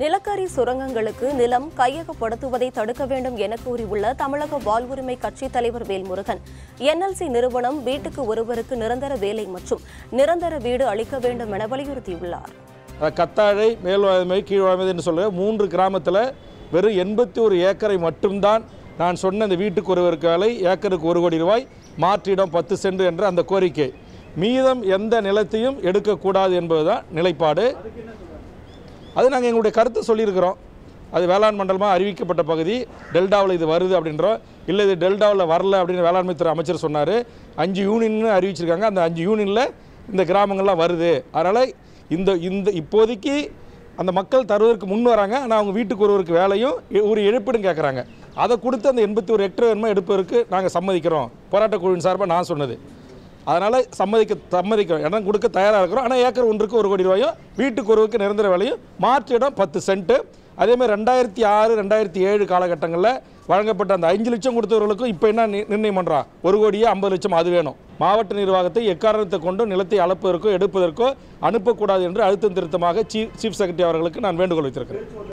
நிலக்கரி சுரங்கங்களுக்கு நிலம் கையகப்படுத்துவதை தடுக்க வேண்டும் என கூறியுள்ள தமிழக வாழ்வுரிமை கட்சித் தலைவர் வேல்முருகன் என்எல்சி நிறுவனம் வீட்டுக்கு ஒருவருக்கு நிரந்தர வேலை மற்றும் நிரந்தர வீடு அளிக்க வேண்டும் என வலியுறுத்தியுள்ளார் கத்தாழை மேல்வாழ்மை கீழ்வாழ்மை என்று சொல்ல மூன்று கிராமத்தில் வெறும் எண்பத்தி ஒரு ஏக்கரை மட்டும்தான் நான் சொன்ன இந்த வீட்டுக்கு ஒருவருக்கு வேலை ஏக்கருக்கு ஒரு கோடி ரூபாய் மாற்றிடம் பத்து சென்று என்ற அந்த கோரிக்கை மீதம் எந்த நிலத்தையும் எடுக்கக்கூடாது என்பதுதான் நிலைப்பாடு அது நாங்கள் எங்களுடைய கருத்து சொல்லியிருக்கிறோம் அது வேளாண் மண்டலமாக அறிவிக்கப்பட்ட பகுதி டெல்டாவில் இது வருது அப்படின்றோம் இல்லை இது டெல்டாவில் வரல அப்படின்னு வேளாண்மை துறை அமைச்சர் சொன்னார் அஞ்சு யூனியன் அறிவிச்சிருக்காங்க அந்த அஞ்சு யூனியனில் இந்த கிராமங்கள்லாம் வருது அதனால் இந்த இந்த இப்போதைக்கு அந்த மக்கள் தருவதற்கு முன் வராங்க ஆனால் அவங்க வீட்டுக்கு ஒருவருக்கு வேலையும் ஒரு இழப்பீடும் கேட்குறாங்க அதை கொடுத்து அந்த எண்பத்தி ஒரு ஹெக்டர் வேணுமா எடுப்பதற்கு நாங்கள் சம்மதிக்கிறோம் போராட்டக் குழுவின் சார்பாக நான் சொன்னது அதனால் சம்மதிக்க சம்மதிக்க இடம் கொடுக்க தயாராக இருக்கிறோம் ஆனால் ஏக்கர் ஒன்றுக்கு ஒரு கோடி ரூபாயும் வீட்டுக்கு ஒருவருக்கு நிரந்தர விலையும் மாற்று இடம் பத்து சென்ட்டு அதேமாதிரி ரெண்டாயிரத்தி ஆறு ரெண்டாயிரத்தி ஏழு காலகட்டங்களில் வழங்கப்பட்ட அந்த அஞ்சு லட்சம் கொடுத்தவர்களுக்கும் இப்போ என்ன நிர்ணயம் பண்ணுறான் ஒரு கோடியே ஐம்பது லட்சம் அது வேணும் மாவட்ட நிர்வாகத்தை எக்காரணத்தை கொண்டு நிலத்தை அளப்பதற்கோ எடுப்பதற்கோ அனுப்பக்கூடாது என்று அழுத்தம் திருத்தமாக சீஃப் சீஃப் செக்ரட்டரி அவர்களுக்கு நான் வேண்டுகோள் வைத்திருக்கிறேன்